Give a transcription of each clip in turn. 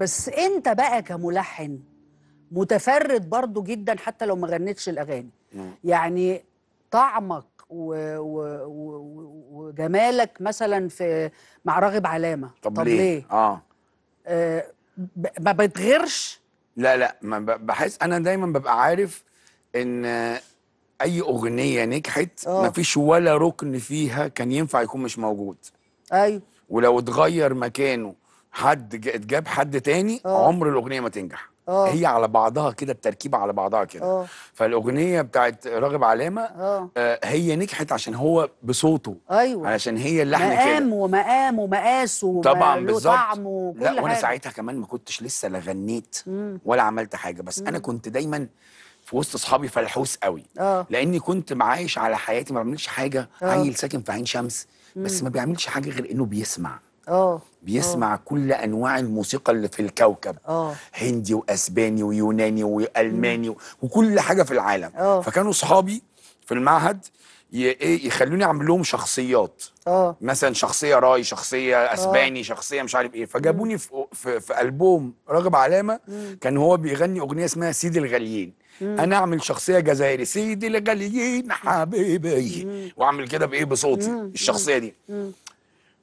بس انت بقى كملحن متفرد برضو جدا حتى لو ما غنتش الاغاني مم. يعني طعمك وجمالك مثلا في مع راغب علامه طب, طب ليه؟, ليه؟ آه. آه ما بتغيرش لا لا ما بحس انا دايما ببقى عارف ان اي اغنيه نجحت ما آه. مفيش ولا ركن فيها كان ينفع يكون مش موجود ايوه ولو اتغير مكانه حد اتجاب حد تاني أوه. عمر الاغنيه ما تنجح أوه. هي على بعضها كده التركيبه على بعضها كده آه. فالاغنيه بتاعت راغب علامه آه. آه هي نجحت عشان هو بصوته ايوه علشان هي اللحن كده مقام ومقام ومقاسه طبعا بالظبط لا وانا ساعتها كمان ما كنتش لسه لا غنيت ولا عملت حاجه بس مم. انا كنت دايما في وسط اصحابي فلحوس قوي أوه. لاني كنت معايش على حياتي ما بعملش حاجه أوه. عيل ساكن في عين شمس بس ما بيعملش حاجه غير انه بيسمع اه بيسمع أوه. كل انواع الموسيقى اللي في الكوكب أوه. هندي واسباني ويوناني والماني وكل حاجه في العالم أوه. فكانوا اصحابي في المعهد إيه، يخلوني اعمل لهم شخصيات أوه. مثلا شخصيه راي شخصيه آه. اسباني أوه. شخصيه مش عارف ايه فجابوني في, في, في البوم راغب علامه مم. كان هو بيغني اغنيه اسمها سيد الغاليين مم. انا اعمل شخصيه جزائري سيد الغاليين حبيبي واعمل كده بايه بصوتي الشخصيه دي مم.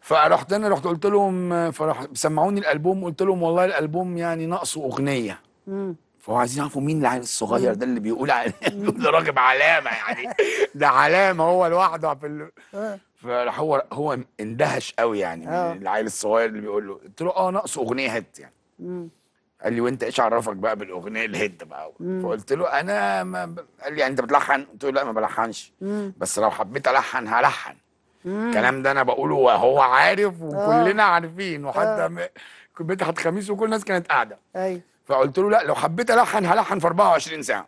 فرحت انا رحت قلت لهم فرح سمعوني الالبوم قلت لهم والله الالبوم يعني ناقصه اغنيه فهو عايزين يعرفوا مين العيل الصغير ده اللي بيقول على ده راجب علامه يعني ده علامه هو لوحده في ال... آه. فراح هو هو اندهش قوي يعني من آه. العيل الصغير اللي بيقول له قلت له اه ناقصه اغنيه هت يعني قال لي وانت ايش عرفك بقى بالاغنيه الهيت بقى فقلت له انا ما... قال لي يعني انت بتلحن قلت له لا ما بلحنش بس لو حبيت الحن هلحن الكلام ده انا بقوله وهو عارف وكلنا آه. عارفين وحتى آه. حد خميس وكل الناس كانت قاعده ايوه فقلت له لا لو حبيت الحن هلحن في 24 ساعه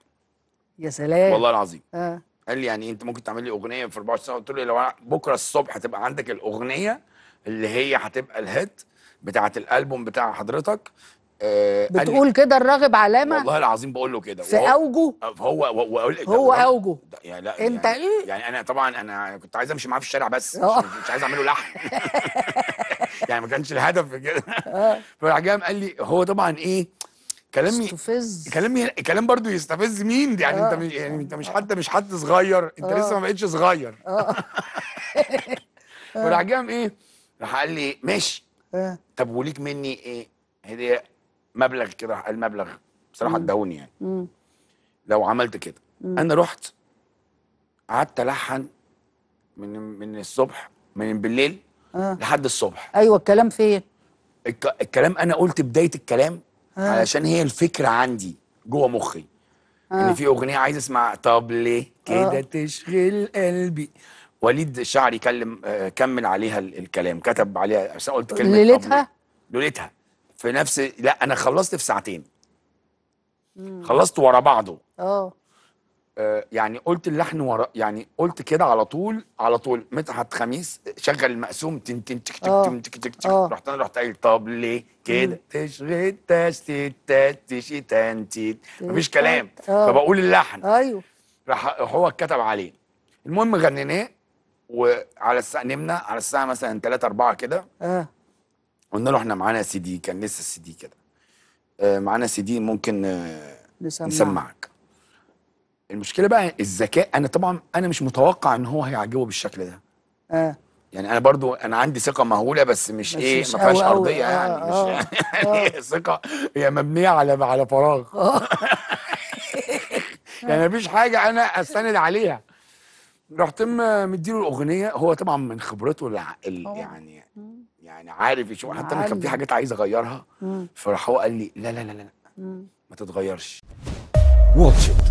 يا سلام والله العظيم اه قال لي يعني انت ممكن تعمل لي اغنيه في 24 ساعه قلت له لو بكره الصبح هتبقى عندك الاغنيه اللي هي هتبقى الهيت بتاعه الالبوم بتاع حضرتك آه بتقول كده الراغب علامه والله العظيم بقول له كده في اوجه هو هو هو اوجه يعني لا انت يعني ايه يعني انا طبعا انا كنت عايز امشي معاه في الشارع بس مش, آه. عايز اعمله لحم يعني ما كانش الهدف كده آه. فراح جاي قال لي هو طبعا ايه كلامي استفز كلامي كلام برضو يستفز مين دي يعني انت آه. مش يعني انت مش حتى مش حد صغير انت لسه ما بقتش صغير فراح جاي ايه راح قال لي ماشي طب وليك مني ايه هديه مبلغ كده المبلغ بصراحه اداهوني يعني مم. لو عملت كده مم. انا رحت قعدت الحن من من الصبح من بالليل آه. لحد الصبح ايوه الكلام فين الك... الكلام انا قلت بدايه الكلام آه. علشان هي الفكره عندي جوه مخي آه. ان في اغنيه عايز اسمع طب ليه كده آه. تشغل قلبي وليد شعري كلم آه كمل عليها الكلام كتب عليها بس قلت كلمه ليلتها ليلتها في نفس لا انا خلصت في ساعتين مم. خلصت ورا بعضه آه. اه يعني قلت اللحن ورا يعني قلت كده على طول على طول مدحت خميس شغل المقسوم تن تن تك تك آه. تن تك تك تك آه. رحت انا رحت قايل طب ليه كده تشغل تشتت تشي تنتيت مفيش كلام فبقول اللحن ايوه راح هو اتكتب عليه المهم غنيناه وعلى الساعه نمنا على الساعه مثلا 3 4 كده اه قلنا له احنا معانا سي دي كان لسه السي دي كده آه، معانا سي دي ممكن آه، نسمع. نسمعك المشكله بقى الذكاء انا طبعا انا مش متوقع ان هو هيعجبه بالشكل ده اه يعني انا برضو انا عندي ثقه مهوله بس مش إيه، مش ايه ما فيهاش ارضيه آه يعني آه مش يعني آه. ثقه هي مبنيه على على فراغ يعني مفيش حاجه انا استند عليها رحت مديله الاغنيه هو طبعا من خبرته يعني يعني عارف يشوف حتى انا كان في حاجات عايز اغيرها فراح هو قال لي لا لا لا لا ما تتغيرش واتش